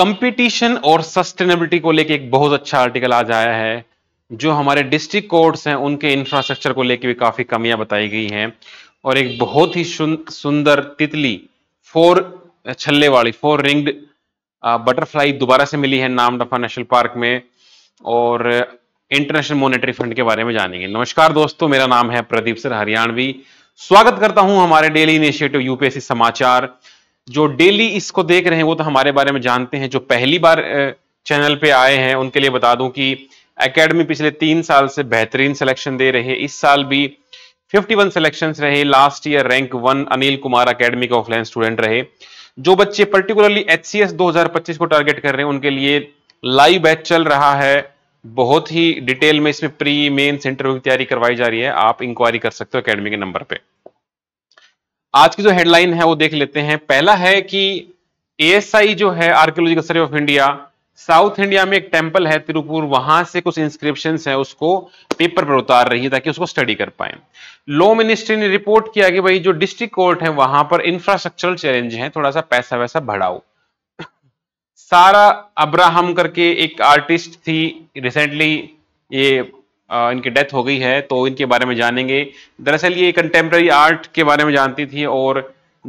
competition और sustainability को लेके एक बहुत अच्छा आर्टिकल आज आया है जो हमारे डिस्ट्रिक्ट कोर्ट्स हैं उनके इंफ्रास्ट्रक्चर को लेके भी काफ़ी कमियां बताई गई हैं और एक बहुत ही सुंदर तितली फोर छल्ले वाली फोर रिंग्ड बटरफ्लाई दोबारा से मिली है नामडफा नेशनल पार्क में और इंटरनेशनल मॉनेटरी फंड के बारे में जानेंगे नमस्कार दोस्तों मेरा नाम है प्रदीप सर हरियाणवी स्वागत करता हूं हमारे डेली इनिशिएटिव यूपीएससी समाचार जो डेली इसको देख रहे हैं वो तो हमारे बारे में जानते हैं जो पहली बार चैनल पे आए हैं उनके लिए बता दूं कि एकेडमी पिछले तीन साल से बेहतरीन सिलेक्शन दे रहे इस साल भी 51 सिलेक्शंस रहे last year rank one Anil Kumar academy के ऑफलाइन स्टूडेंट रहे जो बच्चे पर्टिकुलरली एच सी को टारगेट कर रहे हैं उनके लिए लाइव बैच चल रहा है बहुत ही डिटेल में इसमें प्री मेन इंटरव्यू की तैयारी करवाई जा रही है आप इंक्वायरी कर सकते हो अकेडमी के नंबर पर आज की जो हेडलाइन है वो देख लेते हैं पहला है कि एएसआई जो है archaeological survey of India South India में एक टेम्पल है तिरुपुर वहां से कुछ इंस्क्रिप्शन है उसको पेपर पर उतार रही है ताकि उसको स्टडी कर पाए लॉ मिनिस्ट्री ने रिपोर्ट किया कि भाई जो डिस्ट्रिक्ट कोर्ट है वहां पर इंफ्रास्ट्रक्चरल चैलेंज है थोड़ा सा पैसा वैसा बढ़ाओ सारा अब्राहम करके एक आर्टिस्ट थी रिसेंटली ये इनकी डेथ हो गई है तो इनके बारे में जानेंगे दरअसल ये कंटेम्प्रेरी आर्ट के बारे में जानती थी और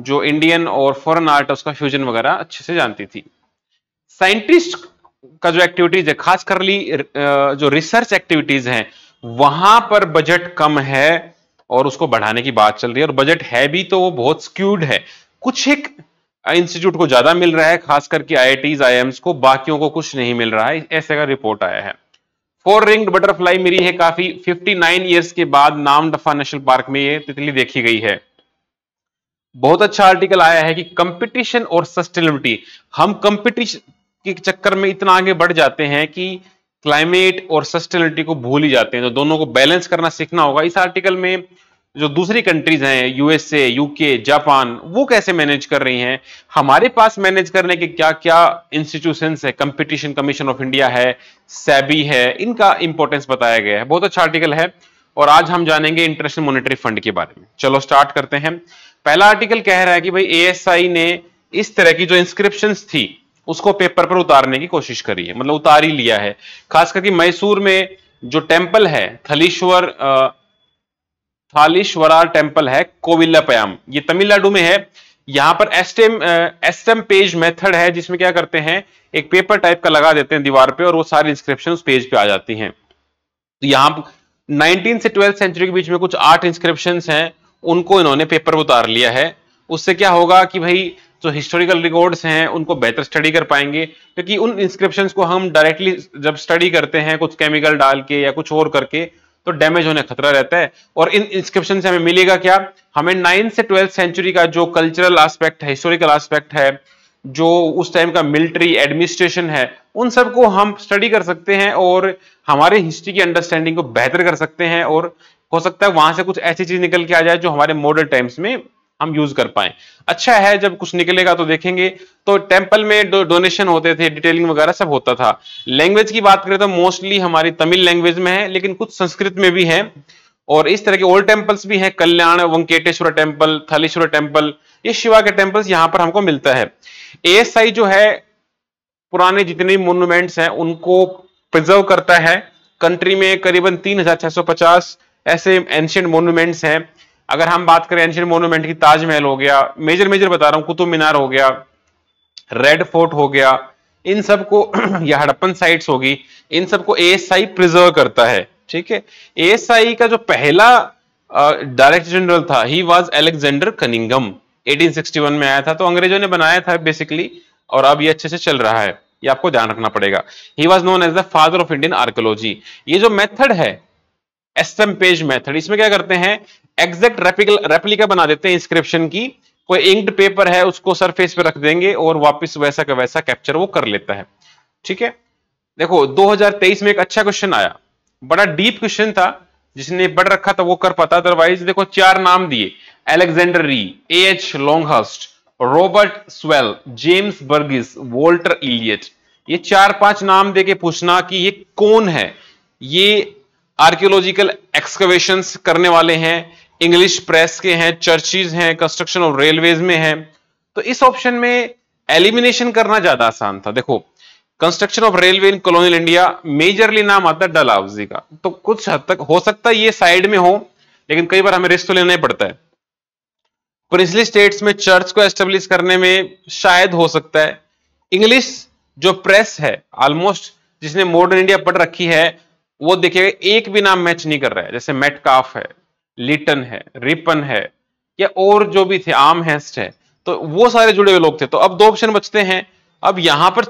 जो इंडियन और फॉरेन आर्ट है उसका फ्यूजन वगैरह अच्छे से जानती थी साइंटिस्ट का जो एक्टिविटीज है खास ली जो रिसर्च एक्टिविटीज हैं वहां पर बजट कम है और उसको बढ़ाने की बात चल रही है और बजट है भी तो वो बहुत स्क्यूड है कुछ एक इंस्टीट्यूट को ज्यादा मिल रहा है खास करके आई आई को बाकियों को कुछ नहीं मिल रहा है ऐसे का रिपोर्ट आया है फोर रिंग बटरफ्लाई मिली है काफी 59 इयर्स के बाद नाम डफा नेशनल पार्क में ये तितली देखी गई है बहुत अच्छा आर्टिकल आया है कि कंपटीशन और सस्टेनेबिलिटी हम कंपटीशन के चक्कर में इतना आगे बढ़ जाते हैं कि क्लाइमेट और सस्टेनेबिलिटी को भूल ही जाते हैं तो दोनों को बैलेंस करना सीखना होगा इस आर्टिकल में जो दूसरी कंट्रीज हैं यूएसए यूके जापान वो कैसे मैनेज कर रही हैं हमारे पास मैनेज करने के क्या क्या इंस्टीट्यूशन है कंपटीशन कमीशन ऑफ इंडिया है सैबी है इनका इंपॉर्टेंस बताया गया है बहुत अच्छा आर्टिकल है और आज हम जानेंगे इंटरनेशनल मॉनिटरी फंड के बारे में चलो स्टार्ट करते हैं पहला आर्टिकल कह रहा है कि भाई ए ने इस तरह की जो इंस्क्रिप्शन थी उसको पेपर पर उतारने की कोशिश करी है मतलब उतार ही लिया है खास करके मैसूर में जो टेम्पल है थलीश्वर थालीश्वरार टेम्पल है कोविल्लापयाम ये तमिलनाडु में है यहां पर एस्टेम एस्टम पेज मेथड है जिसमें क्या करते हैं एक पेपर टाइप का लगा देते हैं दीवार पे और वो सारी इंस्क्रिप्शन पेज पे आ जाती हैं तो यहां नाइनटीन से ट्वेल्थ सेंचुरी के बीच में कुछ आठ इंस्क्रिप्शन हैं उनको इन्होंने पेपर उतार लिया है उससे क्या होगा कि भाई जो हिस्टोरिकल रिकॉर्ड्स हैं उनको बेहतर स्टडी कर पाएंगे क्योंकि उन इंस्क्रिप्शन को हम डायरेक्टली जब स्टडी करते हैं कुछ केमिकल डाल के या कुछ और करके तो डैमेज होने खतरा रहता है और इन इंस्क्रिप्शन से हमें मिलेगा क्या हमें नाइन्थ से ट्वेल्थ सेंचुरी का जो कल्चरल आस्पेक्ट है हिस्टोरिकल आस्पेक्ट है जो उस टाइम का मिलिट्री एडमिनिस्ट्रेशन है उन सबको हम स्टडी कर सकते हैं और हमारे हिस्ट्री की अंडरस्टैंडिंग को बेहतर कर सकते हैं और हो सकता है वहां से कुछ ऐसी चीज निकल के आ जाए जो हमारे मॉडर्न टाइम्स में हम यूज कर पाए अच्छा है जब कुछ निकलेगा तो देखेंगे तो टेम्पल में डोनेशन दो, होते थे डिटेलिंग वगैरह सब होता था लैंग्वेज की बात करें तो मोस्टली हमारी तमिल लैंग्वेज में है लेकिन कुछ संस्कृत में भी है और इस तरह के ओल्ड टेम्पल्स भी हैं कल्याण वंकेटेश्वर टेम्पल थलेश्वर टेम्पल ये शिवा के टेम्पल्स यहाँ पर हमको मिलता है ए जो है पुराने जितने भी मोन्यूमेंट्स हैं उनको प्रिजर्व करता है कंट्री में करीबन 3650 ऐसे एंशियंट मोन्यूमेंट्स हैं अगर हम बात करें एंशियन मोनूमेंट की ताजमहल हो गया मेजर मेजर बता रहा हूं कुतुब मीनार हो गया रेड फोर्ट हो गया इन सबको या हड़प्पन साइट्स होगी इन सबको एएसआई प्रिजर्व करता है ठीक है एएसआई का जो पहला डायरेक्टर जनरल था ही वाज एलेक्जेंडर कनिंगम 1861 में आया था तो अंग्रेजों ने बनाया था बेसिकली और अब ये अच्छे से चल रहा है ये आपको ध्यान रखना पड़ेगा he was known as the father of Indian archaeology ये जो मेथड है पेज मेथड इसमें क्या करते हैं एग्जैक्ट रेप्लिका बना देते हैं इंस्क्रिप्शन की कोई इंक्ड पेपर है उसको सरफेस पे रख देंगे और वापस वैसा का वैसा कैप्चर वो कर लेता है ठीक है देखो 2023 में एक अच्छा क्वेश्चन आया बड़ा डीप क्वेश्चन था जिसने बढ़ रखा था वो कर पाता अदरवाइज देखो चार नाम दिए Alexander Rea A H Longhurst Robert Sewell James Burgess Walter Elliot ये चार पांच नाम देके पूछना कि ये कौन है ये आर्कियोलॉजिकल एक्सकवेशन करने वाले हैं इंग्लिश प्रेस के हैं चर्चिज हैं कंस्ट्रक्शन ऑफ रेलवेज में हैं तो इस ऑप्शन में एलिमिनेशन करना ज्यादा आसान था देखो construction of railway in colonial India majorly नाम आता है डलाउजी का तो कुछ हद तक हो सकता है ये साइड में हो लेकिन कई बार हमें रिस्क तो लेना ही पड़ता है प्रिंसली स्टेट्स में चर्च को एस्टेब्लिश करने में शायद हो सकता है इंग्लिश जो प्रेस है ऑलमोस्ट जिसने मॉडर्न इंडिया पढ़ रखी है वो देखिएगा एक भी नाम मैच नहीं कर रहा है जैसे मेटकाफ है लिटन है रिपन है या और जो भी थे आम हेस्ट है तो वो सारे जुड़े हुए लोग थे तो अब दो ऑप्शन बचते हैं अब यहां पर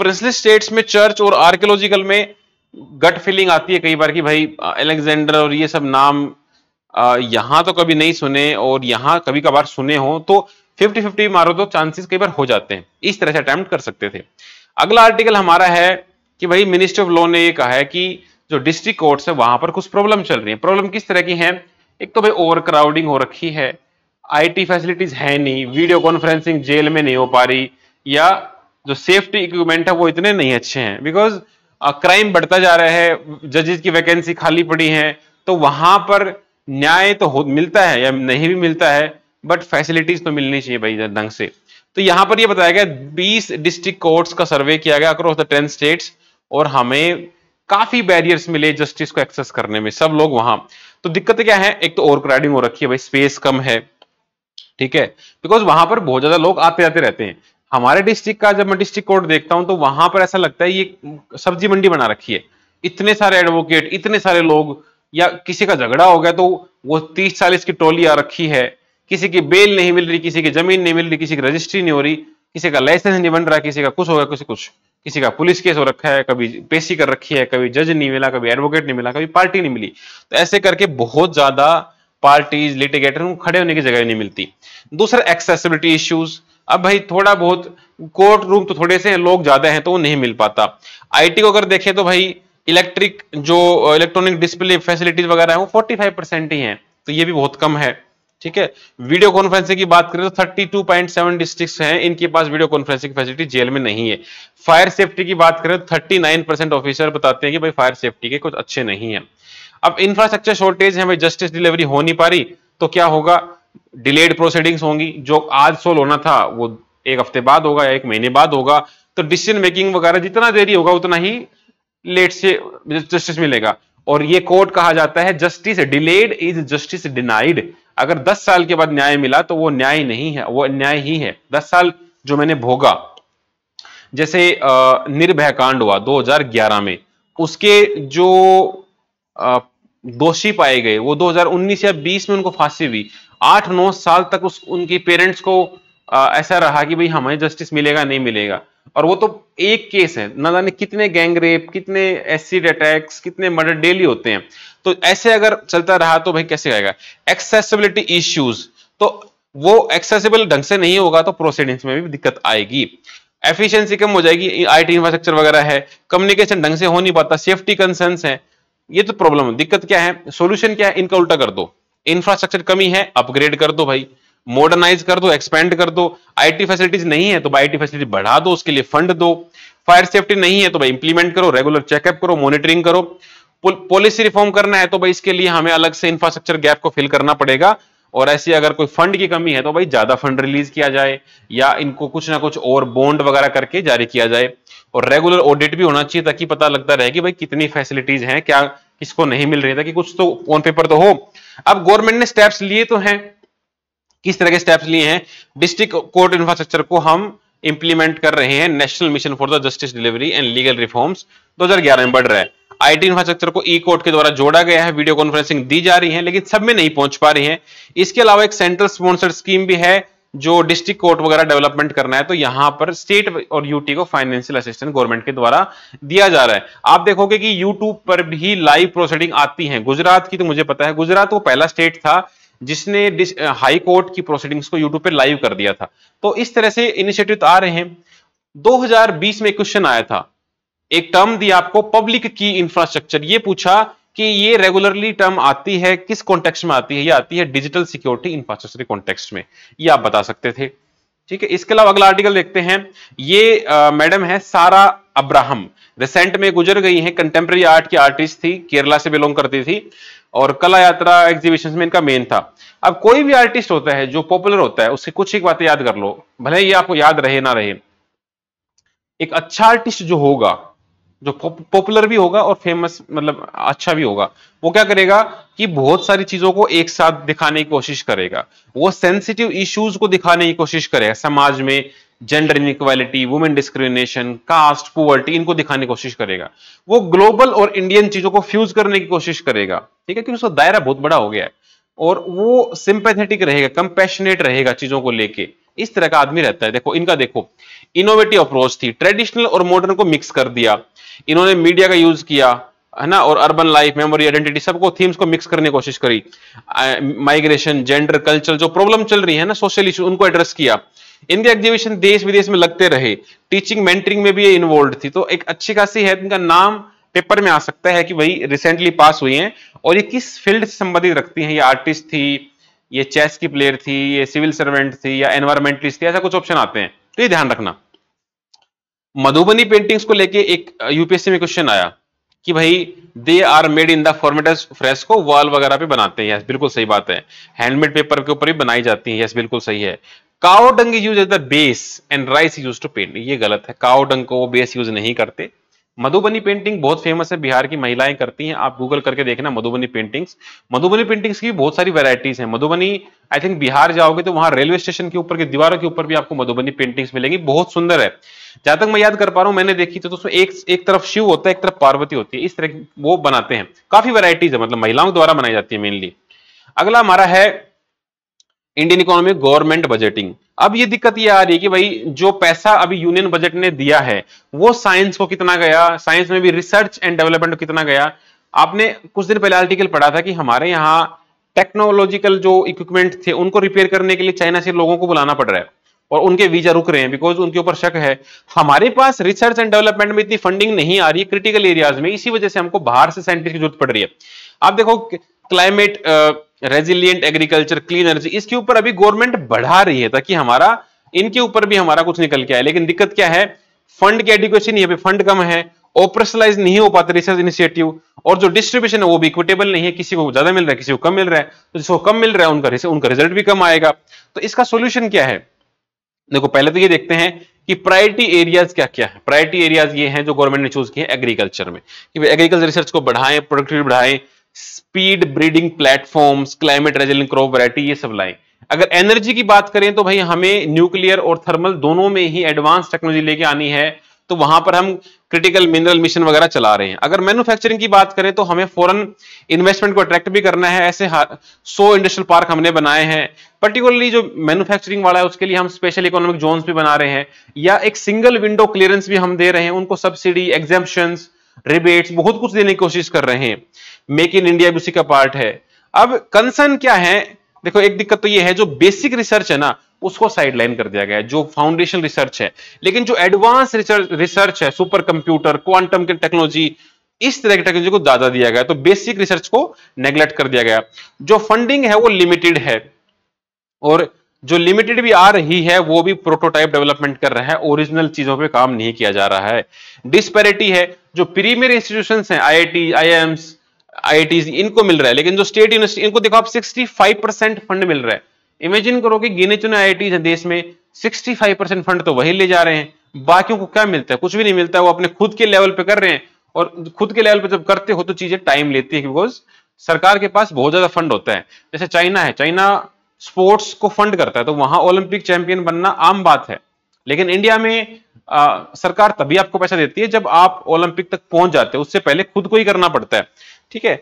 प्रिंसली स्टेट्स में चर्च और आर्कियोलॉजिकल में गट फीलिंग आती है कई बार कि भाई अलेक्जेंडर और ये सब नाम यहां तो कभी नहीं सुने और यहां कभी कभार सुने हो तो फिफ्टी फिफ्टी मारो तो चांसेस कई बार हो जाते हैं इस तरह से अटेम्प्ट कर सकते थे अगला आर्टिकल हमारा है कि भाई मिनिस्ट्री ऑफ लॉ ने ये कहा है कि जो डिस्ट्रिक्ट कोर्ट्स है वहां पर कुछ प्रॉब्लम चल रही है प्रॉब्लम किस तरह की है एक तो भाई ओवर क्राउडिंग हो रखी है आईटी फैसिलिटीज है नहीं वीडियो कॉन्फ्रेंसिंग जेल में नहीं हो पा रही या जो सेफ्टी इक्विपमेंट है वो इतने नहीं अच्छे हैं बिकॉज क्राइम बढ़ता जा रहा है जजेस की वैकेंसी खाली पड़ी है तो वहां पर न्याय तो हो मिलता है या नहीं भी मिलता है बट फैसिलिटीज तो मिलनी चाहिए भाई ढंग से तो यहां पर ये बताया गया 20 डिस्ट्रिक्ट कोर्ट्स का सर्वे किया गया अक्रॉस द टेन स्टेट्स और हमें काफी बैरियर्स मिले जस्टिस को एक्सेस करने में सब लोग वहां तो दिक्कत क्या है एक तो ओवर क्राउडिंग हो रखी है भाई स्पेस कम है ठीक है बिकॉज वहां पर बहुत ज्यादा लोग आते जाते रहते हैं हमारे डिस्ट्रिक्ट का जब मैं डिस्ट्रिक्ट कोर्ट देखता हूं तो वहां पर ऐसा लगता है ये सब्जी मंडी बना रखी है इतने सारे एडवोकेट इतने सारे लोग या किसी का झगड़ा हो गया तो वो तीस चालीस की टोली आ रखी है किसी की बेल नहीं मिल रही किसी की जमीन नहीं मिल रही किसी की रजिस्ट्री नहीं हो रही किसी का लाइसेंस नहीं बन रहा किसी का कुछ हो गया किसी कुछ किसी का पुलिस केस हो रखा है कभी पेशी कर रखी है कभी जज नहीं मिला कभी एडवोकेट नहीं मिला कभी पार्टी नहीं मिली तो ऐसे करके बहुत ज्यादा पार्टीज लिटिगेटर को खड़े होने की जगह नहीं मिलती दूसरा एक्सेसिबिलिटी इश्यूज अब भाई थोड़ा बहुत कोर्ट रूम तो थोड़े से लोग ज्यादा हैं तो वो नहीं मिल पाता आईटी को अगर देखें तो भाई इलेक्ट्रिक जो इलेक्ट्रॉनिक डिस्प्ले फैसिलिटीज वगैरह है वो 45 परसेंट ही हैं तो ये भी बहुत कम है ठीक है वीडियो कॉन्फ्रेंसिंग की बात करें तो 32.7 डिस्ट्रिक्ट्स हैं इनके पास वीडियो कॉन्फ्रेंसिंग फैसिलिटी जेल में नहीं है फायर सेफ्टी की बात करें तो 39 परसेंट ऑफिसर बताते हैं कि भाई फायर सेफ्टी के कुछ अच्छे नहीं है अब इंफ्रास्ट्रक्चर शॉर्टेज है भाई जस्टिस डिलीवरी हो नहीं पा रही तो क्या होगा डिलेड प्रोसीडिंग्स होंगी जो आज सोल्व होना था वो एक हफ्ते बाद होगा या एक महीने बाद होगा तो डिसीजन मेकिंग वगैरह जितना देरी होगा उतना ही लेट से जस्टिस मिलेगा और ये कोर्ट कहा जाता है justice delayed is justice denied अगर 10 साल के बाद न्याय मिला तो वो न्याय नहीं है वो अन्याय ही है 10 साल जो मैंने भोगा जैसे निर्भय कांड हुआ 2011 में उसके जो दोषी पाए गए वो 2019 या 20 में उनको फांसी हुई आठ नौ साल तक उस उनकी पेरेंट्स को ऐसा रहा कि भाई हमें जस्टिस मिलेगा नहीं मिलेगा और वो तो एक केस है ना जाने कितने गैंग रेप कितने एसिड अटैक्स कितने मर्डर डेली होते हैं तो ऐसे अगर चलता रहा तो भाई कैसे आएगा एक्सेसिबिलिटी इश्यूज तो वो एक्सेसिबल ढंग से नहीं होगा तो प्रोसीडिंग्स में भी दिक्कत आएगी एफिशिएंसी कम हो जाएगी आईटी इंफ्रास्ट्रक्चर वगैरह है कम्युनिकेशन ढंग से हो नहीं पाता सेफ्टी कंसर्न है ये तो प्रॉब्लम है दिक्कत क्या है सोल्यूशन क्या है इनका उल्टा कर दो इंफ्रास्ट्रक्चर कमी है अपग्रेड कर दो भाई मॉडर्नाइज कर दो एक्सपेंड कर दो आईटी फैसिलिटीज नहीं है तो भाई आईटी फैसिलिटी बढ़ा दो उसके लिए फंड दो फायर सेफ्टी नहीं है तो भाई इंप्लीमेंट करो रेगुलर चेकअप करो मॉनिटरिंग करो पॉलिसी रिफॉर्म करना है तो भाई इसके लिए हमें अलग से इंफ्रास्ट्रक्चर गैप को फिल करना पड़ेगा और ऐसी अगर कोई फंड की कमी है तो भाई ज्यादा फंड रिलीज किया जाए या इनको कुछ ना कुछ और बॉन्ड वगैरह करके जारी किया जाए और रेगुलर ऑडिट भी होना चाहिए ताकि पता लगता रहे कि भाई कितनी फैसिलिटीज हैं क्या किसको नहीं मिल रही था कि कुछ तो ऑन पेपर तो हो अब गवर्नमेंट ने स्टेप्स लिए तो हैं किस तरह के स्टेप्स लिए हैं डिस्ट्रिक्ट कोर्ट इंफ्रास्ट्रक्चर को हम इंप्लीमेंट कर रहे हैं national mission for the justice delivery and legal reforms 2011 में बढ़ रहा है आईटी इंफ्रास्ट्रक्चर को ई कोर्ट के द्वारा जोड़ा गया है वीडियो कॉन्फ्रेंसिंग दी जा रही है लेकिन सब में नहीं पहुंच पा रही है इसके अलावा एक सेंट्रल स्पॉन्सर्ड स्कीम भी है जो डिस्ट्रिक्ट कोर्ट वगैरह डेवलपमेंट करना है तो यहां पर स्टेट और यूटी को फाइनेंशियल असिस्टेंट गवर्नमेंट के द्वारा दिया जा रहा है आप देखोगे कि यूट्यूब पर भी लाइव प्रोसीडिंग आती है गुजरात की तो मुझे पता है गुजरात वो पहला स्टेट था जिसने हाई कोर्ट की प्रोसीडिंग्स को यूट्यूब पर लाइव कर दिया था तो इस तरह से इनिशिएटिव आ रहे हैं 2020 में क्वेश्चन आया था एक टर्म दिया आपको पब्लिक की इंफ्रास्ट्रक्चर ये पूछा कि ये रेगुलरली टर्म आती है किस कॉन्टेक्स्ट में आती है ये आती है डिजिटल सिक्योरिटी इंफ्रास्ट्रक्चर कॉन्टेक्स्ट में ये आप बता सकते थे ठीक है इसके अलावा अगला आर्टिकल देखते हैं ये मैडम है सारा अब्राहम रिसेंट में गुजर गई है कंटेम्प्रेरी आर्ट की आर्टिस्ट थी केरला से बिलोंग करती थी और कला यात्रा एग्जीबिशन में इनका मेन था अब कोई भी आर्टिस्ट होता है जो पॉपुलर होता है उसकी कुछ एक बातें याद कर लो भले ये आपको याद रहे ना रहे एक अच्छा आर्टिस्ट जो होगा जो पॉपुलर भी होगा और फेमस मतलब अच्छा भी होगा वो क्या करेगा कि बहुत सारी चीजों को एक साथ दिखाने की कोशिश करेगा वो सेंसिटिव इश्यूज को दिखाने की कोशिश करेगा समाज में gender inequality women discrimination caste poverty इनको दिखाने की कोशिश करेगा वो ग्लोबल और इंडियन चीजों को फ्यूज करने की कोशिश करेगा ठीक है क्योंकि उसका दायरा बहुत बड़ा हो गया है और वो सिंपैथेटिक रहेगा कंपेशनेट रहेगा चीजों को लेके इस तरह का आदमी रहता है देखो इनका देखो इनोवेटिव अप्रोच थी ट्रेडिशनल और मॉडर्न को मिक्स कर दिया इन्होंने मीडिया का यूज किया है ना और अर्बन लाइफ मेमोरी आइडेंटिटी सबको थीम्स को मिक्स करने की कोशिश करी माइग्रेशन जेंडर कल्चर जो प्रॉब्लम चल रही है ना सोशल इशू उनको एड्रेस किया इनके एग्जीबिशन देश विदेश में लगते रहे टीचिंग मेंटरिंग में भी ये इन्वॉल्व थी तो एक अच्छी खासी है इनका नाम पेपर में आ सकता है कि भाई रिसेंटली पास हुई है और ये किस फील्ड से संबंधित रखती है ये आर्टिस्ट थी ये चेस की प्लेयर थी ये सिविल सर्वेंट थी या एनवायरमेंटलिस्ट थी ऐसा कुछ ऑप्शन आते हैं तो ये ध्यान रखना मधुबनी पेंटिंग्स को लेके एक यूपीएससी में क्वेश्चन आया कि भाई they are made in the format fresco wall वगैरह पे बनाते हैं यस बिल्कुल सही बात है हैंडमेड पेपर के ऊपर भी बनाई जाती है यस बिल्कुल सही है cow dung use as the base and rice use to paint ये गलत है काओ डंग को वो बेस यूज नहीं करते मधुबनी पेंटिंग बहुत फेमस है बिहार की महिलाएं करती हैं आप गूगल करके देखना मधुबनी पेंटिंग्स मधुबनी पेंटिंग्स की बहुत सारी वैरायटीज हैं मधुबनी आई थिंक बिहार जाओगे तो वहां रेलवे स्टेशन के ऊपर की दीवारों के ऊपर भी आपको मधुबनी पेंटिंग्स मिलेंगी बहुत सुंदर है जहां तक मैं याद कर पा रहा हूं मैंने देखी तो उसमें एक एक तरफ शिव होता है एक तरफ पार्वती होती है इस तरह वो बनाते हैं काफी वेरायटीज है मतलब महिलाओं द्वारा बनाई जाती है मेनली अगला हमारा है इंडियन इकोनॉमिक गवर्नमेंट बजटिंग अब ये दिक्कत ये आ रही है कि भाई जो पैसा अभी यूनियन बजट ने दिया है वो साइंस को कितना गया साइंस में भी रिसर्च एंड डेवलपमेंट को कितना गया आपने कुछ दिन पहले आर्टिकल पढ़ा था कि हमारे यहाँ टेक्नोलॉजिकल जो इक्विपमेंट थे उनको रिपेयर करने के लिए चाइना से लोगों को बुलाना पड़ रहा है और उनके वीजा रुक रहे हैं बिकॉज उनके ऊपर शक है हमारे पास रिसर्च एंड डेवलपमेंट में इतनी फंडिंग नहीं आ रही क्रिटिकल एरियाज में इसी वजह से हमको बाहर से साइंटिस्ट की जरूरत पड़ रही है आप देखो climate resilient agriculture clean energy इसके ऊपर अभी गवर्नमेंट बढ़ा रही है ताकि हमारा इनके ऊपर भी हमारा कुछ निकल के आए लेकिन दिक्कत क्या है फंड की एडिक्वेशन यहाँ पे फंड कम है ऑपरेशनलाइज नहीं हो पाता रिसर्च इनिशिएटिव और जो डिस्ट्रीब्यूशन है वो भी इक्विटेबल नहीं है किसी को ज्यादा मिल रहा है किसी को कम मिल रहा है तो जिसको कम मिल रहा है उनका उनका रिजल्ट भी कम आएगा तो इसका सोल्यूशन क्या है देखो पहले तो ये देखते हैं कि प्रायोरिटी एरियाज क्या क्या है प्रायोरिटी एरियाज ये हैं जो गवर्नमेंट ने चूज किए एग्रीकल्चर में कि एग्रीकल्चर रिसर्च को बढ़ाएं प्रोडक्टिविटी बढ़ाएं speed breeding platforms climate resilient crop variety ये सब लाए अगर एनर्जी की बात करें तो भाई हमें न्यूक्लियर और थर्मल दोनों में ही एडवांस टेक्नोलॉजी लेके आनी है तो वहां पर हम क्रिटिकल मिनरल मिशन वगैरह चला रहे हैं अगर मैन्युफैक्चरिंग की बात करें तो हमें फॉरन इन्वेस्टमेंट को अट्रैक्ट भी करना है ऐसे सो इंडस्ट्रियल पार्क हमने बनाए हैं पर्टिकुलरली जो मैन्युफैक्चरिंग वाला है उसके लिए हम स्पेशल इकोनॉमिक जोन्स भी बना रहे हैं या एक सिंगल विंडो क्लियरेंस भी हम दे रहे हैं उनको सब्सिडी एग्जेपन्स रिबेट्स बहुत कुछ देने की कोशिश कर रहे हैं मेक इन इंडिया भी उसी का पार्ट है अब कंसर्न क्या है देखो एक दिक्कत तो ये है जो बेसिक रिसर्च है ना उसको साइडलाइन कर दिया गया है जो फाउंडेशन रिसर्च है लेकिन जो एडवांस रिसर्च रिसर्च है सुपर कंप्यूटर क्वांटम की टेक्नोलॉजी इस तरह की टेक्नोलॉजी को दादा दिया गया तो बेसिक रिसर्च को नेग्लेक्ट कर दिया गया जो फंडिंग है वो लिमिटेड है और जो लिमिटेड भी आ रही है वो भी प्रोटोटाइप डेवलपमेंट कर रहा है ओरिजिनल चीजों पे काम नहीं किया जा रहा है डिस्पैरिटी है जो प्रीमियर इंस्टीट्यूशन हैं आई आई आईआईटी इनको मिल रहा है लेकिन जो स्टेट यूनिवर्सिटी इनको देखो आप 65 परसेंट फंड मिल रहा है इमेजिन करो कि गिने चुने आई हैं देश में 65 परसेंट फंड तो वही ले जा रहे हैं बाकियों को क्या मिलता है कुछ भी नहीं मिलता है वो अपने खुद के लेवल पे कर रहे हैं और खुद के लेवल पे जब करते हो तो चीजें टाइम लेती है बिकॉज सरकार के पास बहुत ज्यादा फंड होता है जैसे चाइना है चाइना स्पोर्ट्स को फंड करता है तो वहां ओलंपिक चैंपियन बनना आम बात है लेकिन इंडिया में आ, सरकार तभी आपको पैसा देती है जब आप ओलंपिक तक पहुंच जाते हो उससे पहले खुद को ही करना पड़ता है ठीक है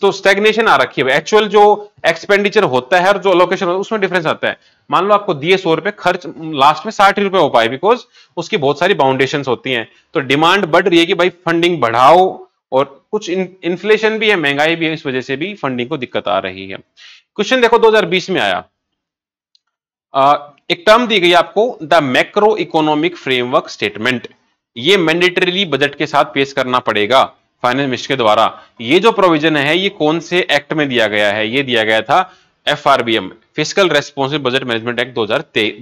तो स्टेग्नेशन आ रखी है एक्चुअल जो एक्सपेंडिचर होता है और जो लोकेशन होता है उसमें डिफरेंस आता है मान लो आपको दिए सौ रुपए खर्च लास्ट में साठ रुपए हो पाए बिकॉज उसकी बहुत सारी बाउंडेशन होती हैं तो डिमांड बढ़ रही है कि भाई फंडिंग बढ़ाओ और कुछ इन्फ्लेशन भी है महंगाई भी है इस वजह से भी फंडिंग को दिक्कत आ रही है क्वेश्चन देखो 2020 में आया एक टर्म दी गई आपको the macro economic framework statement ये मैंडेटरीली बजट के साथ पेश करना पड़ेगा फाइनेंस मिनिस्टर के द्वारा ये जो प्रोविजन है ये कौन से एक्ट में दिया गया है ये दिया गया था F physical responsible budget management act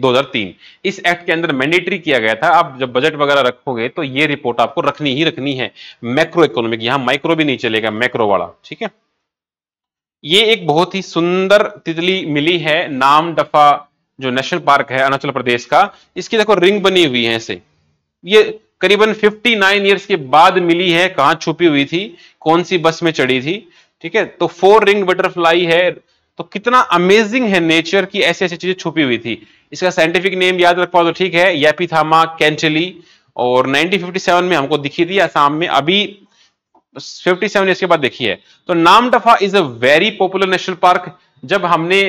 2003 इस एक्ट के अंदर मैंडेटरी किया गया था आप जब बजट वगैरह रखोगे तो ये रिपोर्ट आपको रखनी ही रखनी है मैक्रो इकोनॉमिक यहां माइक्रो भी नहीं चलेगा मैक्रो वाला ठीक है ये एक बहुत ही सुंदर तितली मिली है नाम डफा जो नेशनल पार्क है अरुणाचल प्रदेश का इसकी देखो रिंग बनी हुई है इसे ये करीबन 59 ईयर्स के बाद मिली है कहां छुपी हुई थी कौन सी बस में चढ़ी थी ठीक है तो फोर रिंग बटरफ्लाई है तो कितना अमेजिंग है नेचर की ऐसी ऐसी चीजें छुपी हुई थी इसका साइंटिफिक नेम याद रख पाओ तो ठीक है यापीथामा कैंटली और 1957 में हमको दिखी थी आसाम में अभी तो 57 के बाद देखिए तो नाम डफा is a very popular national park जब हमने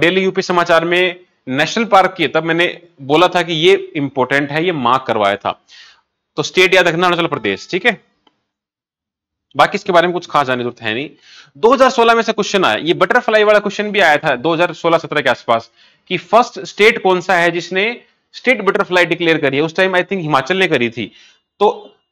डेली यूपी समाचार में नेशनल पार्क किए तब मैंने बोला था कि ये इंपॉर्टेंट है ये मार्क करवाया था तो स्टेट याद रखना अरुणाचल प्रदेश ठीक है बाकी इसके बारे में कुछ खास जाने जरूरत है नहीं 2016 में से क्वेश्चन आया ये बटरफ्लाई वाला क्वेश्चन भी आया था 2016-17 के आसपास कि फर्स्ट स्टेट कौन सा है जिसने स्टेट बटरफ्लाई डिक्लेयर करी है उस टाइम आई थिंक हिमाचल ने करी थी तो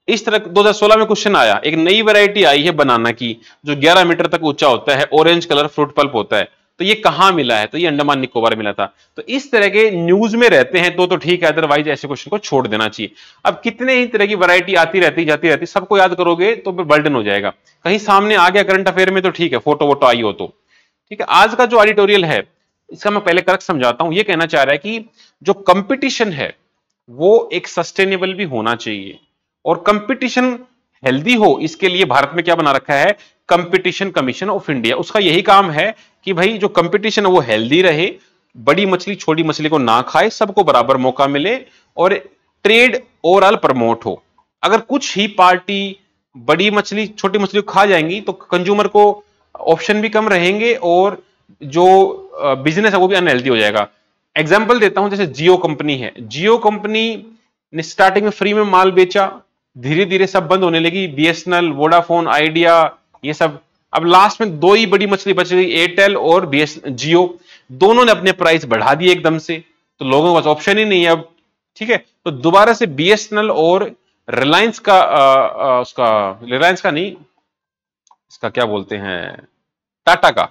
इस तरह 2016 में क्वेश्चन आया एक नई वैरायटी आई है बनाना की जो 11 मीटर तक ऊंचा होता है ऑरेंज कलर फ्रूट पल्प होता है तो ये कहां मिला है तो ये अंडमान निकोबार मिला था तो इस तरह के न्यूज में रहते हैं तो तो ठीक है अदरवाइज ऐसे क्वेश्चन को छोड़ देना चाहिए अब कितने ही तरह की वैरायटी आती रहती जाती रहती सबको याद करोगे तो फिर बर्डन हो जाएगा कहीं सामने आ गया करंट अफेयर में तो ठीक है फोटो वोटो आई हो तो ठीक है आज का जो ऑडिटोरियल है इसका मैं पहले करेक्ट समझाता हूं यह कहना चाह रहा है कि जो कंपिटिशन है वो एक सस्टेनेबल भी होना चाहिए और कंपटीशन हेल्दी हो इसके लिए भारत में क्या बना रखा है कंपटीशन कमीशन ऑफ इंडिया उसका यही काम है कि भाई जो कंपटीशन है वो हेल्दी रहे बड़ी मछली छोटी मछली को ना खाए सबको बराबर मौका मिले और ट्रेड ओवरऑल प्रमोट हो अगर कुछ ही पार्टी बड़ी मछली छोटी मछली खा जाएंगी तो कंज्यूमर को ऑप्शन भी कम रहेंगे और जो बिजनेस है वो भी अनहेल्दी हो जाएगा एग्जाम्पल देता हूं जैसे जियो कंपनी है जियो कंपनी ने स्टार्टिंग में फ्री में माल बेचा धीरे धीरे सब बंद होने लगी बीएसएनएल वोडाफोन आइडिया ये सब अब लास्ट में दो ही बड़ी मछली बच गई एयरटेल और एस जियो दोनों ने अपने प्राइस बढ़ा दिए एकदम से तो लोगों के पास ऑप्शन ही नहीं है अब ठीक है तो दोबारा से बीएसएनएल और रिलायंस का आ, आ, उसका रिलायंस का नहीं इसका क्या बोलते हैं टाटा का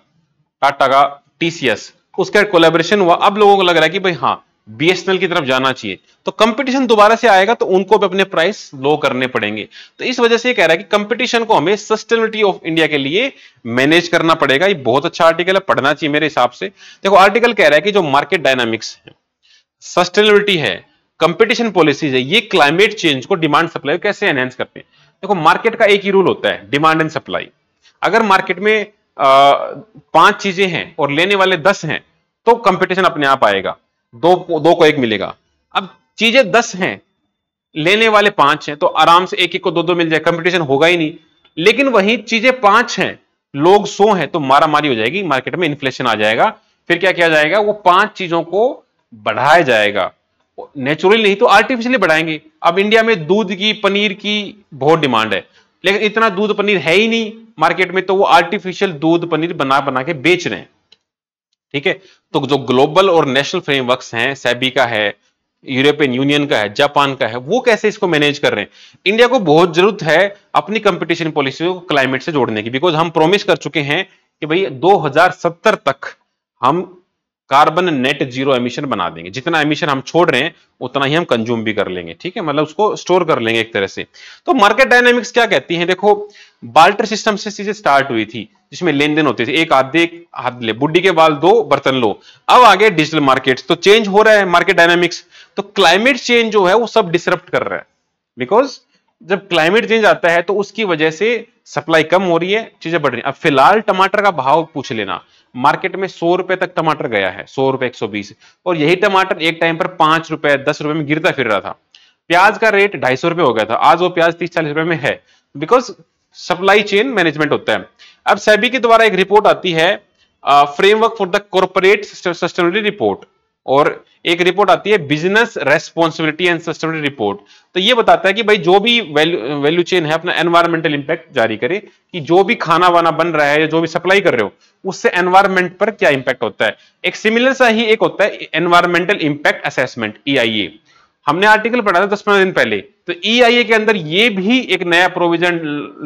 टाटा का टीसीएस उसका कोलेबरेशन हुआ अब लोगों को लग रहा है कि भाई हाँ बीएसएनएल की तरफ जाना चाहिए तो कंपटीशन दोबारा से आएगा तो उनको भी अपने प्राइस लो करने पड़ेंगे तो इस वजह से ये कह रहा है कि कंपटीशन को हमें सस्टेनेबिलिटी ऑफ इंडिया के लिए मैनेज करना पड़ेगा ये बहुत अच्छा आर्टिकल है पढ़ना चाहिए मेरे हिसाब से देखो आर्टिकल कह रहा है कि जो मार्केट डायनामिक्स है सस्टेनेबिलिटी है कंपिटिशन पॉलिसीज है ये क्लाइमेट चेंज को डिमांड सप्लाई कैसे एनहेंस करते हैं देखो मार्केट का एक ही रूल होता है डिमांड एंड सप्लाई अगर मार्केट में पांच चीजें हैं और लेने वाले दस हैं तो कंपटीशन अपने आप आएगा दो दो को एक मिलेगा अब चीजें दस हैं लेने वाले पांच हैं तो आराम से एक एक को दो दो मिल जाए कंपटीशन होगा ही नहीं लेकिन वही चीजें पांच हैं लोग सो हैं तो मारा मारी हो जाएगी मार्केट में इन्फ्लेशन आ जाएगा फिर क्या किया जाएगा वो पांच चीजों को बढ़ाया जाएगा नेचुरली नहीं तो आर्टिफिशियली बढ़ाएंगे अब इंडिया में दूध की पनीर की बहुत डिमांड है लेकिन इतना दूध पनीर है ही नहीं मार्केट में तो वो आर्टिफिशियल दूध पनीर बना बना के बेच रहे हैं ठीक है तो जो ग्लोबल और नेशनल फ्रेमवर्क्स हैं सेबी का है यूरोपियन यूनियन का है जापान का है वो कैसे इसको मैनेज कर रहे हैं इंडिया को बहुत जरूरत है अपनी कंपटीशन पॉलिसी को क्लाइमेट से जोड़ने की बिकॉज हम प्रोमिस कर चुके हैं कि भाई 2070 तक हम कार्बन नेट जीरो एमिशन बना देंगे जितना एमिशन हम छोड़ रहे हैं उतना ही हम कंज्यूम भी कर लेंगे ठीक है मतलब उसको स्टोर कर लेंगे एक तरह से तो मार्केट डायनामिक्स क्या कहती है देखो बाल्टर सिस्टम से चीजें स्टार्ट हुई थी जिसमें लेन देन होते थे एक हाथ एक हाथ ले बुढ़ी के बाल दो बर्तन लो अब आगे डिजिटल मार्केट तो चेंज हो रहा है मार्केट डायनामिक्स तो क्लाइमेट चेंज जो है वो सब डिसरप्ट कर रहा है बिकॉज जब क्लाइमेट चेंज आता है तो उसकी वजह से सप्लाई कम हो रही है चीजें बढ़ रही है अब फिलहाल टमाटर का भाव पूछ लेना मार्केट में सौ रुपए तक टमाटर गया है सौ रुपए एक सौ बीस और यही टमाटर एक टाइम पर पांच रुपए दस रुपए में गिरता फिर रहा था प्याज का रेट ढाई सौ रुपए हो गया था आज वो प्याज तीस चालीस रुपए में है बिकॉज सप्लाई चेन मैनेजमेंट होता है अब सेबी के द्वारा एक रिपोर्ट आती है framework for the corporate sustainability report और एक रिपोर्ट आती है business responsibility and sustainability report तो ये बताता है कि भाई जो भी वैल्यू वैल्यू चेन है अपना एनवायरमेंटल इंपैक्ट जारी करे कि जो भी खाना वाना बन रहा है या जो भी सप्लाई कर रहे हो उससे एनवायरमेंट पर क्या इंपैक्ट होता है एक सिमिलर सा ही एक होता है एनवायरमेंटल इंपैक्ट असेसमेंट ई हमने आर्टिकल पढ़ा था दस पंद्रह दिन पहले तो ई e के अंदर ये भी एक नया प्रोविजन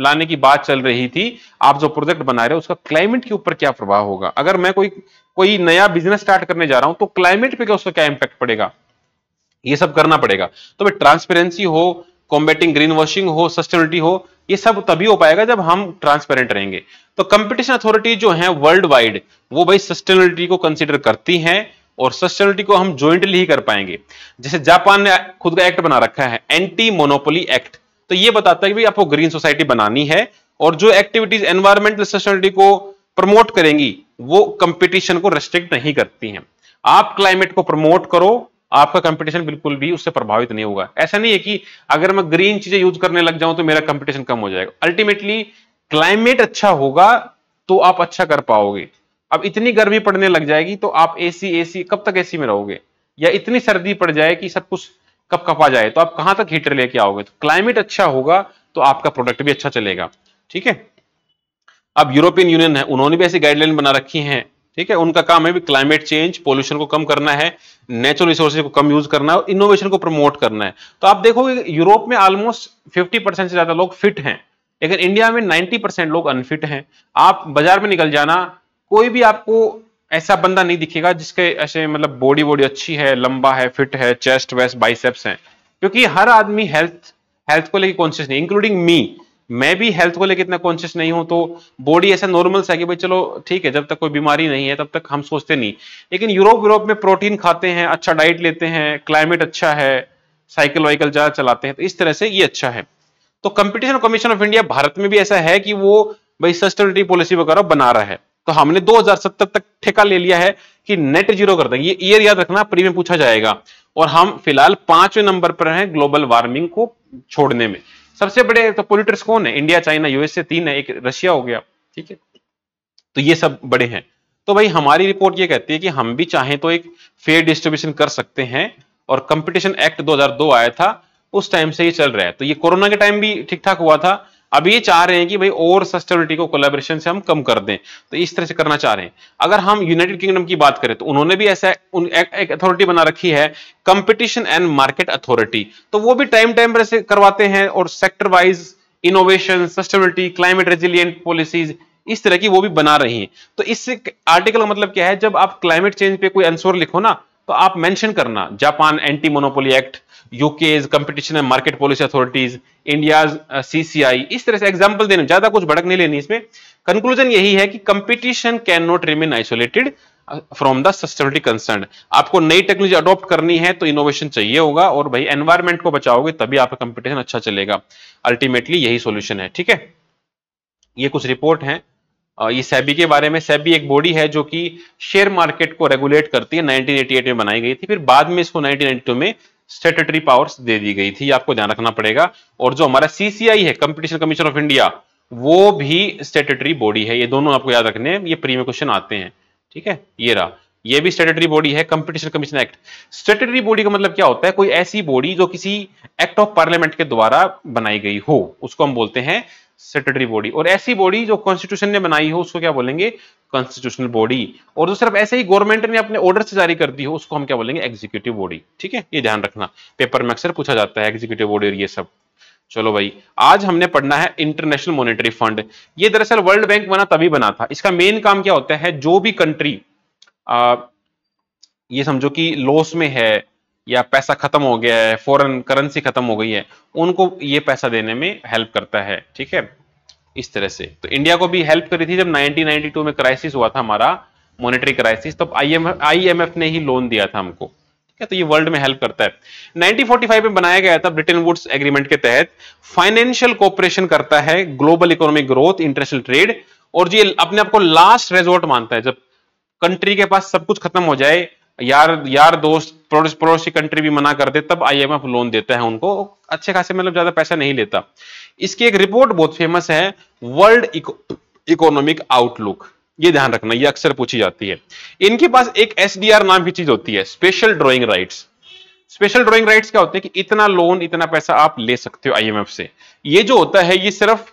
लाने की बात चल रही थी आप जो प्रोजेक्ट बना रहे हो उसका क्लाइमेट के ऊपर क्या प्रभाव होगा अगर मैं कोई कोई नया बिजनेस स्टार्ट करने जा रहा हूं तो क्लाइमेट पे क्या उसका क्या इंपैक्ट पड़ेगा ये सब करना पड़ेगा तो भाई ट्रांसपेरेंसी हो कॉम्बेटिंग ग्रीन वॉशिंग हो सस्टेनिटी हो ये सब तभी हो पाएगा जब हम ट्रांसपेरेंट रहेंगे तो कंपटीशन अथॉरिटी जो है वर्ल्ड वाइड वो भाई सस्टेनिटी को कंसिडर करती हैं और सस्टेनेबिलिटी को हम ज्वाइंटली ही कर पाएंगे जैसे जापान ने खुद का एक्ट बना रखा है एंटी मोनोपोली एक्ट तो ये बताता है कि आपको ग्रीन सोसाइटी बनानी है और जो एक्टिविटीज एनवायरमेंटल सस्टेनेबिलिटी को प्रमोट करेंगी वो कंपटीशन को रेस्ट्रिक्ट नहीं करती हैं आप क्लाइमेट को प्रमोट करो आपका कंपटीशन बिल्कुल भी उससे प्रभावित नहीं होगा ऐसा नहीं है कि अगर मैं ग्रीन चीजें यूज करने लग जाऊं तो मेरा कंपटीशन कम हो जाएगा अल्टीमेटली क्लाइमेट अच्छा होगा तो आप अच्छा कर पाओगे अब इतनी गर्मी पड़ने लग जाएगी तो आप एसी एसी कब तक एसी में रहोगे या इतनी सर्दी पड़ जाए कि सब कुछ कप कपा जाए तो आप कहां तक हीटर लेके आओगे तो क्लाइमेट अच्छा होगा तो आपका प्रोडक्ट भी अच्छा चलेगा ठीक है अब यूरोपियन यूनियन है उन्होंने भी ऐसी गाइडलाइन बना रखी है ठीक है उनका काम है भी क्लाइमेट चेंज पोल्यूशन को कम करना है नेचुरल रिसोर्सेज को कम यूज करना है और इनोवेशन को प्रमोट करना है तो आप देखोगे यूरोप में ऑलमोस्ट 50 परसेंट से ज्यादा लोग फिट हैं लेकिन इंडिया में 90 परसेंट लोग अनफिट हैं आप बाजार में निकल जाना कोई भी आपको ऐसा बंदा नहीं दिखेगा जिसके ऐसे मतलब बॉडी बॉडी अच्छी है लंबा है फिट है चेस्ट वेस्ट बाइसेप्स हैं क्योंकि हर आदमी हेल्थ हेल्थ को लेकर कॉन्शियस नहीं इंक्लूडिंग मी मैं भी हेल्थ को लेकर इतना कॉन्शियस नहीं हूं तो बॉडी ऐसा नॉर्मल सा कि भाई चलो ठीक है जब तक कोई बीमारी नहीं है तब तक हम सोचते नहीं लेकिन यूरोप यूरोप में प्रोटीन खाते हैं अच्छा डाइट लेते हैं क्लाइमेट अच्छा है साइकिल वाइकल ज्यादा चलाते हैं तो इस तरह से ये अच्छा है तो Competition commission of India Bharat में भी ऐसा है कि वो भाई सस्टेनेबिलिटी पॉलिसी वगैरह बना रहा है तो हमने 2070 तक ठेका ले लिया है कि नेट जीरो कर देंगे ये ईयर याद रखना प्री में पूछा जाएगा और हम फिलहाल पांचवें नंबर पर हैं ग्लोबल वार्मिंग को छोड़ने में सबसे बड़े तो पोलिटर्स कौन है इंडिया चाइना यूएसए तीन है एक रशिया हो गया ठीक है तो ये सब बड़े हैं तो भाई हमारी रिपोर्ट ये कहती है कि हम भी चाहें तो एक फेयर डिस्ट्रीब्यूशन कर सकते हैं और कंपटीशन एक्ट 2002 आया था उस टाइम से ये चल रहा है तो ये कोरोना के टाइम भी ठीक ठाक हुआ था अब ये चाह रहे हैं कि भाई और सस्टेबिलिटी को कोलेबोरेशन से हम कम कर दें तो इस तरह से करना चाह रहे हैं अगर हम यूनाइटेड किंगडम की बात करें तो उन्होंने भी ऐसा उन, एक, एक अथॉरिटी बना रखी है कंपटीशन एंड मार्केट अथॉरिटी तो वो भी टाइम टाइम पर से करवाते हैं और sector wise innovation sustainability climate resilient policies इस तरह की वो भी बना रही है तो इससे आर्टिकल का मतलब क्या है जब आप क्लाइमेट चेंज पे कोई आंसर लिखो ना तो आप मेंशन करना Japan anti monopoly act UK's competition and market policy authorities India CCI इस तरह से एग्जाम्पल देने ज्यादा कुछ भड़क नहीं लेनी इसमें कंक्लूजन यही है कि competition can not remain isolated from the sustainability concern आपको नई टेक्नोलॉजी अडॉप्ट करनी है तो इनोवेशन चाहिए होगा और भाई एनवायरमेंट को बचाओगे तभी आपका कंपटीशन अच्छा चलेगा अल्टीमेटली यही सोल्यूशन है ठीक है ये कुछ रिपोर्ट है ये सेबी के बारे में सेबी एक बॉडी है जो कि शेयर मार्केट को रेगुलेट करती है 1988 में बनाई गई थी फिर बाद में इसको 1992 में स्टेटरी पावर्स दे दी गई थी आपको ध्यान रखना पड़ेगा और जो हमारा सीसीआई है कंपटीशन कमीशन ऑफ इंडिया वो भी स्टेटरी बॉडी है ये दोनों आपको याद रखने ये प्रीमियम क्वेश्चन आते हैं ठीक है ये रहा ये भी स्टेटरी बॉडी है competition commission act statutory body का मतलब क्या होता है कोई ऐसी बॉडी जो किसी एक्ट ऑफ पार्लियामेंट के द्वारा बनाई गई हो उसको हम बोलते हैं सेक्रेटरी बॉडी और ऐसी बॉडी जो कॉन्स्टिट्यूशन ने बनाई हो उसको क्या बोलेंगे कॉन्स्टिट्यूशनल बॉडी और जो सिर्फ ऐसे ही गवर्नमेंट ने अपने ऑर्डर से जारी कर दी हो उसको हम क्या बोलेंगे एग्जीक्यूटिव बॉडी ठीक है ये ध्यान रखना पेपर में अक्सर पूछा जाता है एग्जीक्यूटिव बॉडी और ये सब चलो भाई आज हमने पढ़ना है इंटरनेशनल मॉनेटरी फंड ये दरअसल वर्ल्ड बैंक बना तभी बना था इसका मेन काम क्या होता है जो भी कंट्री आ, ये समझो कि लॉस में है या पैसा खत्म हो गया है फॉरन करेंसी खत्म हो गई है उनको ये पैसा देने में हेल्प करता है ठीक है इस तरह से तो इंडिया को भी हेल्प करी थी जब 1992 में क्राइसिस हुआ था हमारा मॉनेटरी क्राइसिस तब आईएमएफ ने ही लोन दिया था हमको ठीक है तो ये वर्ल्ड में हेल्प करता है 1945 में बनाया गया था ब्रिटेन वुड्स एग्रीमेंट के तहत फाइनेंशियल कोऑपरेशन करता है global economic growth international trade और जी अपने आपको लास्ट रेजोर्ट मानता है जब कंट्री के पास सब कुछ खत्म हो जाए यार यार दोस्त पड़ोसी पड़ोसी कंट्री भी मना कर दे तब आईएमएफ लोन देता है उनको अच्छे खासे मतलब ज्यादा पैसा नहीं लेता इसकी एक रिपोर्ट बहुत फेमस है वर्ल्ड इकोनॉमिक आउटलुक ये ध्यान रखना ये अक्सर पूछी जाती है इनके पास एक एसडीआर नाम की चीज होती है special drawing rights special drawing rights क्या होते हैं कि इतना लोन इतना पैसा आप ले सकते हो आईएमएफ से ये जो होता है ये सिर्फ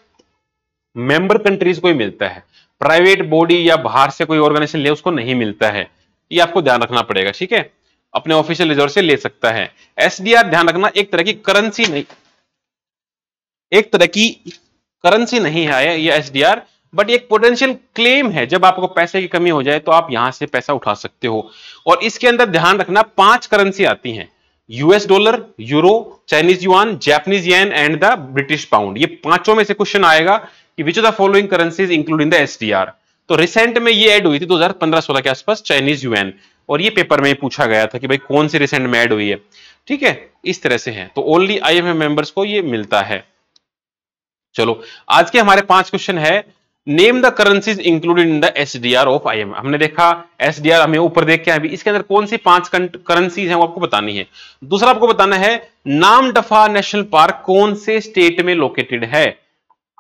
मेंबर कंट्रीज को ही मिलता है प्राइवेट बॉडी या बाहर से कोई ऑर्गेनाइजेशन ले उसको नहीं मिलता है ये आपको ध्यान रखना पड़ेगा ठीक है अपने ऑफिशियल रिजर्व से ले सकता है एसडीआर ध्यान रखना एक तरह की करेंसी नहीं एक तरह की करेंसी नहीं है ये एसडीआर बट एक पोटेंशियल क्लेम है जब आपको पैसे की कमी हो जाए तो आप यहां से पैसा उठा सकते हो और इसके अंदर ध्यान रखना पांच करेंसी आती हैं US dollar euro Chinese yuan Japanese yen and the British pound ये पांचों में से क्वेश्चन आएगा कि which of the following currencies including the SDR तो रिसेंट में ये ऐड हुई थी 2015-16 के आसपास चाइनीज यूएन और ये पेपर में पूछा गया था कि भाई कौन सी रिसेंट में ऐड हुई है ठीक है इस तरह से है तो ओनली आई एम मेंबर्स को ये मिलता है चलो आज के हमारे पांच क्वेश्चन है name the currencies included in the SDR of M हमने देखा आर हमें ऊपर देख के अभी इसके अंदर कौन सी पांच करेंसीज हैं वो आपको बतानी है दूसरा आपको बताना है नाम डफा नेशनल पार्क कौन से स्टेट में लोकेटेड है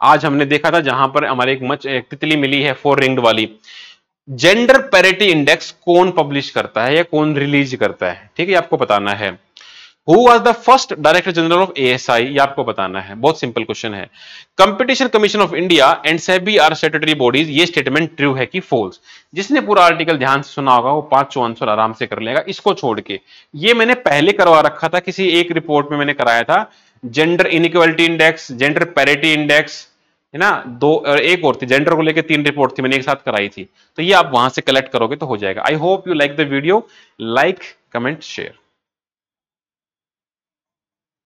आज हमने देखा था जहां पर हमारे एक मच एक तितली मिली है फोर रिंग्ड वाली जेंडर पैरिटी इंडेक्स कौन पब्लिश करता है या कौन रिलीज करता है ठीक है आपको बताना है हु आज the first director general of A S I आपको बताना है बहुत सिंपल क्वेश्चन है competition commission of India and SEBI are statutory bodies ये स्टेटमेंट ट्रू है कि फोल्स जिसने पूरा आर्टिकल ध्यान से सुना होगा वो पांच सौ आंसर आराम से कर लेगा इसको छोड़ के ये मैंने पहले करवा रखा था किसी एक रिपोर्ट में मैंने कराया था gender inequality index gender parity index है ना दो और एक और थी जेंडर को लेकर तीन रिपोर्ट थी मैंने एक साथ कराई थी तो ये आप वहां से कलेक्ट करोगे तो हो जाएगा I hope you like the video like comment share